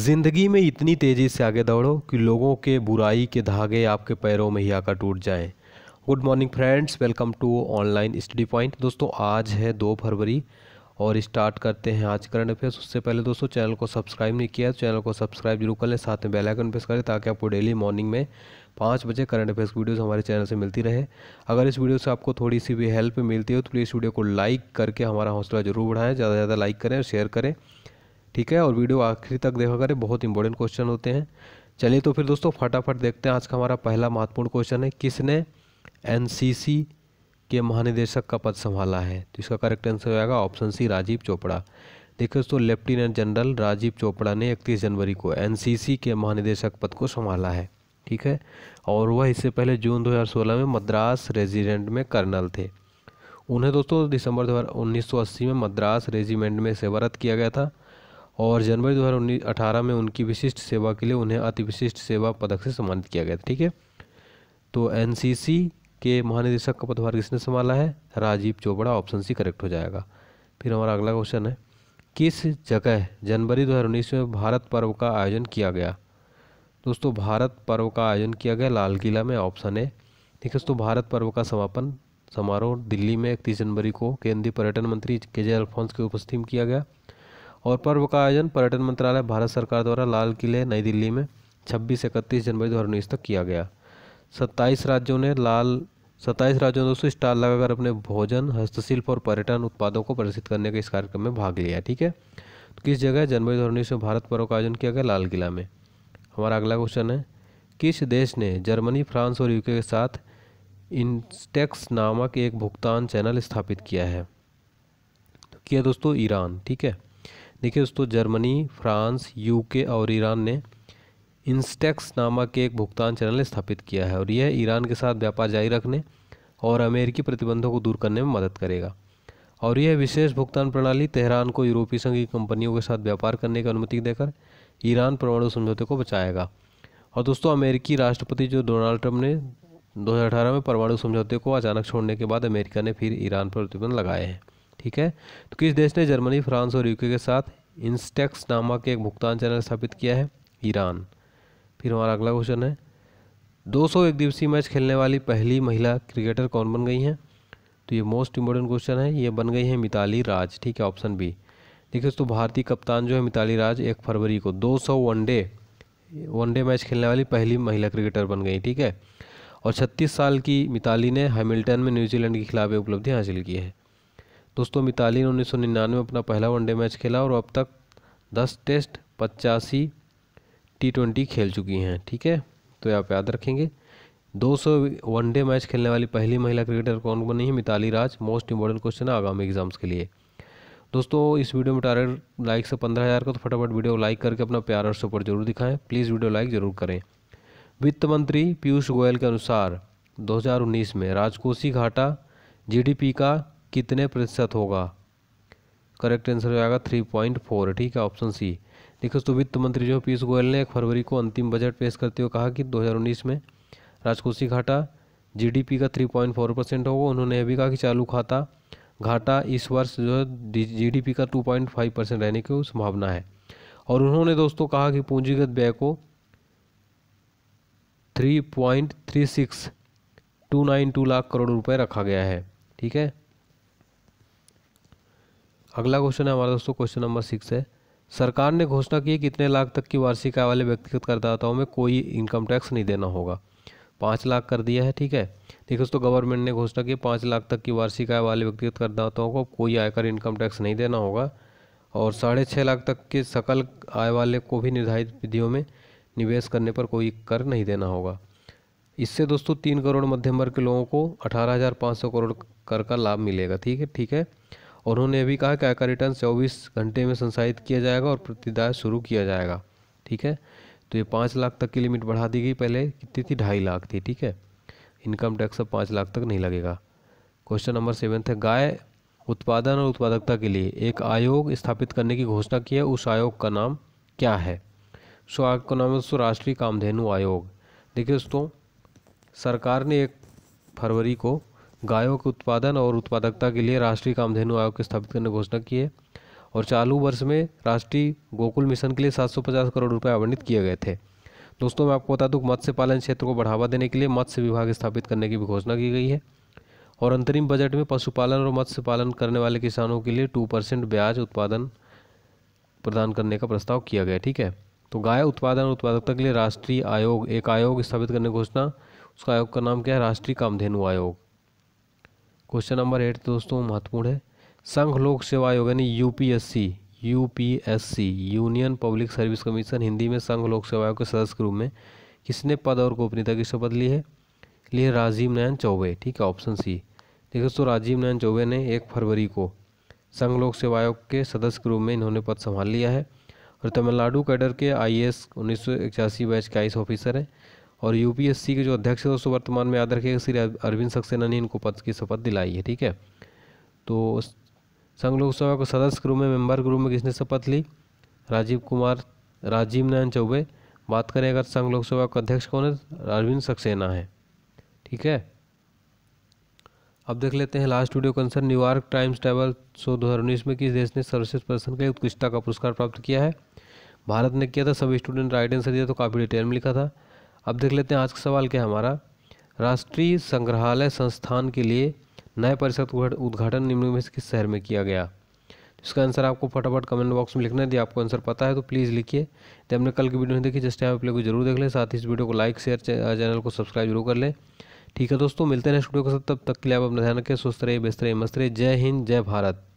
ज़िंदगी में इतनी तेज़ी से आगे दौड़ो कि लोगों के बुराई के धागे आपके पैरों में ही आकर टूट जाएं good morning friends welcome to online study point दोस्तों आज है दो फरवरी और स्टार्ट करते हैं आज करंट अफेयर्स उससे पहले दोस्तों चैनल को सब्सक्राइब नहीं किया तो चैनल को सब्सक्राइब जरूर कर लें साथ में बेलाइकन प्रेस करें ताकि आपको डेली मॉर्निंग में पाँच बजे करंट अफेयर्स की वीडियोस हमारे चैनल से मिलती रहे अगर इस वीडियो से आपको थोड़ी सी भी हेल्प मिलती हो तो प्लीज़ वीडियो को लाइक करके हमारा हौसला जरूर बढ़ाएँ ज़्यादा से ज़्यादा लाइक करें और शेयर करें ठीक है और वीडियो आखिरी तक देखा करें बहुत इंपॉर्टेंट क्वेश्चन होते हैं चलिए तो फिर दोस्तों फटाफट देखते हैं आज का हमारा पहला महत्वपूर्ण क्वेश्चन है किसने एन के महानिदेशक का पद संभाला है तो इसका करेक्ट आंसर हो जाएगा ऑप्शन सी राजीव चोपड़ा देखिए दोस्तों लेफ्टिनेंट जनरल राजीव चोपड़ा ने 31 जनवरी को एनसीसी के महानिदेशक पद को संभाला है ठीक है और वह इससे पहले जून 2016 में मद्रास रेजिमेंट में कर्नल थे उन्हें दोस्तों दिसंबर 1980 में मद्रास रेजिमेंट में सेवारत किया गया था और जनवरी दो हज़ार में उनकी विशिष्ट सेवा के लिए उन्हें अति विशिष्ट सेवा पदक से सम्मानित किया गया था ठीक है तो एन के महानिदेशक का पदभार किसने संभाला है Rajiv Chopra option C correct हो जाएगा फिर हमारा अगला क्वेश्चन है किस जगह जनवरी दो में भारत पर्व का आयोजन किया गया दोस्तों भारत पर्व का आयोजन किया गया लाल किला में ऑप्शन है ठीक है दोस्तों भारत पर्व का समापन समारोह दिल्ली में इकतीस जनवरी को केंद्रीय पर्यटन मंत्री के जे अल्फोंस की उपस्थिति में किया गया और पर्व का आयोजन पर्यटन मंत्रालय भारत सरकार द्वारा लाल किले नई दिल्ली में छब्बीस इकतीस जनवरी दो तक किया गया सत्ताईस राज्यों ने लाल सत्ताईस राज्यों दोस्तों स्टॉल लगाकर अपने भोजन हस्तशिल्प और पर्यटन उत्पादों को प्रदर्शित करने के इस कार्यक्रम में भाग लिया ठीक है तो किस जगह जनवरी दो में भारत पर्व का आयोजन किया गया लाल किला में हमारा अगला क्वेश्चन है किस देश ने जर्मनी फ्रांस और यूके के साथ इंस्टेक्स नामक एक भुगतान चैनल स्थापित किया है तो किया दोस्तों ईरान ठीक है देखिए दोस्तों जर्मनी फ्रांस यूके और ईरान ने इंस्टेक्स नामक एक भुगतान चैनल स्थापित किया है और यह ईरान के साथ व्यापार जारी रखने और अमेरिकी प्रतिबंधों को दूर करने में मदद करेगा और यह विशेष भुगतान प्रणाली तेहरान को यूरोपीय संघ की कंपनियों के साथ व्यापार करने की अनुमति देकर ईरान परमाणु समझौते को बचाएगा और दोस्तों अमेरिकी राष्ट्रपति जो डोनाल्ड ट्रंप ने 2018 में परमाणु समझौते को अचानक छोड़ने के बाद अमेरिका ने फिर ईरान पर प्रतिबंध लगाए हैं ठीक है तो किस देश ने जर्मनी फ्रांस और यूके के साथ इंस्टेक्स नामक एक भुगतान चैनल स्थापित किया है ईरान फिर हमारा अगला क्वेश्चन है सौ एक दिवसीय मैच खेलने वाली पहली महिला क्रिकेटर कौन बन गई हैं तो ये मोस्ट इम्पोर्टेंट क्वेश्चन है ये बन गई है मिताली राज ठीक है ऑप्शन बी देखिए दोस्तों भारतीय कप्तान जो है मिताली राज एक फरवरी को 200 वनडे वनडे मैच खेलने वाली पहली महिला क्रिकेटर बन गई ठीक है और 36 साल की मिताली ने हैमिल्टन में न्यूजीलैंड के खिलाफ उपलब्धि हासिल की है दोस्तों मिताली ने उन्नीस में अपना पहला वनडे मैच खेला और अब तक दस टेस्ट पचासी टी ट्वेंटी खेल चुकी हैं ठीक है तो आप याद रखेंगे 200 वनडे मैच खेलने वाली पहली महिला क्रिकेटर कौन बनी है Mithali Raj most important question है आगामी एग्जाम्स के लिए दोस्तों इस वीडियो में टारगेट लाइक से पंद्रह हज़ार का तो फटाफट वीडियो लाइक करके अपना प्यार और सपोर्ट जरूर दिखाएं प्लीज़ वीडियो लाइक जरूर करें वित्त मंत्री पीयूष गोयल के अनुसार 2019 में राजकोषीय घाटा जीडीपी का कितने प्रतिशत होगा करेक्ट आंसर हो जाएगा थ्री पॉइंट फोर ठीक है ऑप्शन सी देखो तो वित्त मंत्री जो पीयूष गोयल ने एक फरवरी को अंतिम बजट पेश करते हुए कहा कि 2019 में राजकोषीय घाटा जीडीपी का थ्री पॉइंट फोर परसेंट होगा उन्होंने यह भी कहा कि चालू खाता घाटा इस वर्ष जो है जीडीपी का टू पॉइंट फाइव परसेंट रहने की संभावना है और उन्होंने दोस्तों कहा कि पूंजीगत व्यय को three point three six two nine two lakh crore रुपए रखा गया है ठीक है अगला क्वेश्चन है हमारा दोस्तों क्वेश्चन नंबर सिक्स है सरकार ने घोषणा की है कि इतने लाख तक की वार्षिक आय वाले व्यक्तिगत करदाताओं में कोई इनकम टैक्स नहीं देना होगा पाँच लाख कर दिया है ठीक है है दोस्तों गवर्नमेंट ने घोषणा की पाँच लाख तक की वार्षिक आय वाले व्यक्तिगत करदाताओं को कोई आयकर इनकम टैक्स नहीं देना होगा और साढ़े छः लाख तक के सकल आय वाले को भी निर्धारित विधियों में निवेश करने पर कोई कर नहीं देना होगा इससे दोस्तों तीन करोड़ मध्यम वर्ग के लोगों को अठारह हज़ार पाँच सौ करोड़ कर का लाभ मिलेगा ठीक है ठीक है और उन्होंने भी कहा कि आयकर रिटर्न चौबीस घंटे में संसाधित किया जाएगा और प्रतिदाय शुरू किया जाएगा ठीक है तो ये पाँच लाख तक की लिमिट बढ़ा दी गई पहले कितनी थी ढाई लाख थी ठीक है इनकम टैक्स अब पाँच लाख तक नहीं लगेगा क्वेश्चन नंबर सेवन है गाय उत्पादन और उत्पादकता के लिए एक आयोग स्थापित करने की घोषणा की है उस आयोग का नाम क्या है सो आयोग का नाम है सो राष्ट्रीय कामधेनु आयोग देखिए दोस्तों सरकार ने एक फरवरी को गायों के उत्पादन और उत्पादकता के लिए राष्ट्रीय कामधेनु आयोग की स्थापित करने की घोषणा की है और चालू वर्ष में राष्ट्रीय गोकुल मिशन के लिए 750 करोड़ रुपए आवंटित किए गए थे दोस्तों मैं आपको बता दूँ मत्स्य पालन क्षेत्र को बढ़ावा देने के लिए मत्स्य विभाग स्थापित करने की भी घोषणा की गई है और अंतरिम बजट में पशुपालन और मत्स्य पालन करने वाले किसानों के लिए टू परसेंट ब्याज उत्पादन प्रदान करने का प्रस्ताव किया गया ठीक है तो गाय उत्पादन और उत्पादकता के लिए राष्ट्रीय आयोग एक आयोग स्थापित करने की घोषणा उसका आयोग का नाम क्या है राष्ट्रीय कामधेनु आयोग क्वेश्चन नंबर एट दोस्तों महत्वपूर्ण है संघ लोक सेवा आयोग यानी UPSC UPSC union public service commission Hindi में संघ लोक सेवा आयोग के सदस्य के रूप में किसने पद और गोपनीयता की शपथ ली है लिए राजीव नारायण चौबे ठीक है ऑप्शन सी देखिए दोस्तों राजीव नारायण चौबे ने एक फरवरी को संघ लोक सेवा आयोग के सदस्य के रूप में इन्होंने पद संभाल लिया है और तमिलनाडु कैडर के आई एस बैच के आई ऑफिसर हैं और यूपीएससी के जो अध्यक्ष है दोस्तों वर्तमान में याद रखिएगा श्री अरविंद सक्सेना ने इनको पद की शपथ दिलाई है ठीक है तो संघ लोक सभा के सदस्य ग्रुप में मेंबर ग्रुप में किसने शपथ ली राजीव कुमार राजीव नारायण चौबे बात करें अगर संघ लोक सभा का अध्यक्ष कौन है अरविंद सक्सेना है ठीक है अब देख लेते हैं last video concern New York Times travel show दो में किस देश ने सर्वश्रेष्ठ प्रदर्शन के उत्कृष्टता का पुरस्कार प्राप्त किया है भारत ने किया था सब स्टूडेंट राइट आंसर दिया तो काफ़ी डिटेल में लिखा था अब देख लेते हैं आज का सवाल क्या है हमारा राष्ट्रीय संग्रहालय संस्थान के लिए नए परिसर उद्घाटन निम्न में से किस शहर में किया गया इसका आंसर आपको फटाफट कमेंट बॉक्स में लिखना है यदि आपको आंसर पता है तो प्लीज़ लिखिए तो हमने कल की वीडियो नहीं देखी जस्ट आप लोग को जरूर देख लें साथ ही इस वीडियो को लाइक शेयर चैनल को सब्सक्राइब जरूर कर लें ठीक है दोस्तों मिलते हैं नेक्स्ट वीडियो के साथ तब तक के लिए आप अपना ध्यान रखें स्वस्थ रहे बेस्त रहे मस्त रहे जय हिंद जय भारत